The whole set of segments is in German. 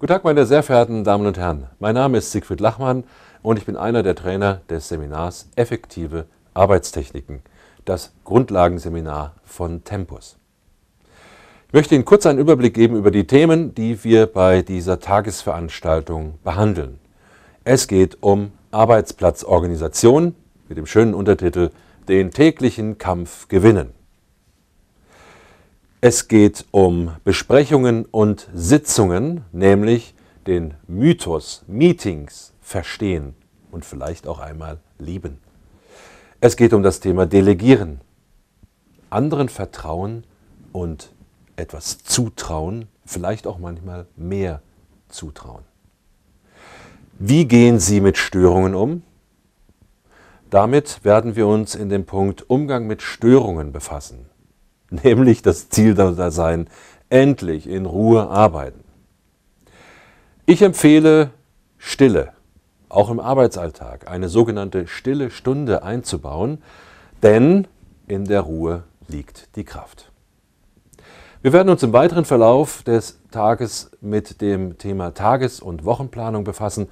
Guten Tag, meine sehr verehrten Damen und Herren. Mein Name ist Siegfried Lachmann und ich bin einer der Trainer des Seminars Effektive Arbeitstechniken, das Grundlagenseminar von Tempus. Ich möchte Ihnen kurz einen Überblick geben über die Themen, die wir bei dieser Tagesveranstaltung behandeln. Es geht um Arbeitsplatzorganisation mit dem schönen Untertitel Den täglichen Kampf gewinnen. Es geht um Besprechungen und Sitzungen, nämlich den Mythos Meetings verstehen und vielleicht auch einmal lieben. Es geht um das Thema Delegieren, anderen vertrauen und etwas zutrauen, vielleicht auch manchmal mehr zutrauen. Wie gehen Sie mit Störungen um? Damit werden wir uns in dem Punkt Umgang mit Störungen befassen. nämlich das Ziel da sein, endlich in Ruhe arbeiten. Ich empfehle Stille, auch im Arbeitsalltag, eine sogenannte stille Stunde einzubauen, denn in der Ruhe liegt die Kraft. Wir werden uns im weiteren Verlauf des Tages mit dem Thema Tages- und Wochenplanung befassen.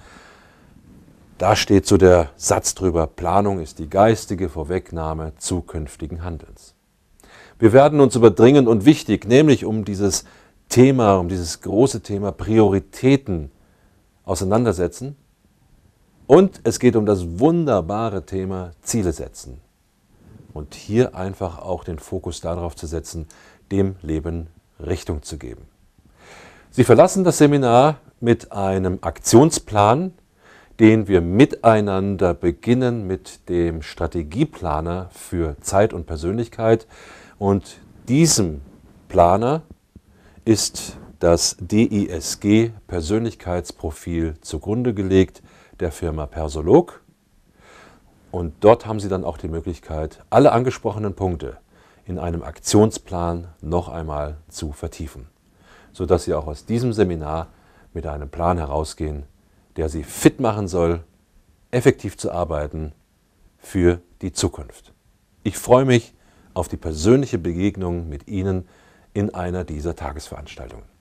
Da steht so der Satz drüber, Planung ist die geistige Vorwegnahme zukünftigen Handelns. Wir werden uns über dringend und wichtig, nämlich um dieses Thema, um dieses große Thema Prioritäten auseinandersetzen. Und es geht um das wunderbare Thema Ziele setzen. Und hier einfach auch den Fokus darauf zu setzen, dem Leben Richtung zu geben. Sie verlassen das Seminar mit einem Aktionsplan, den wir miteinander beginnen mit dem Strategieplaner für Zeit und Persönlichkeit, und diesem Planer ist das DISG Persönlichkeitsprofil zugrunde gelegt der Firma Persolog. Und dort haben Sie dann auch die Möglichkeit, alle angesprochenen Punkte in einem Aktionsplan noch einmal zu vertiefen, sodass Sie auch aus diesem Seminar mit einem Plan herausgehen, der Sie fit machen soll, effektiv zu arbeiten für die Zukunft. Ich freue mich, auf die persönliche Begegnung mit Ihnen in einer dieser Tagesveranstaltungen.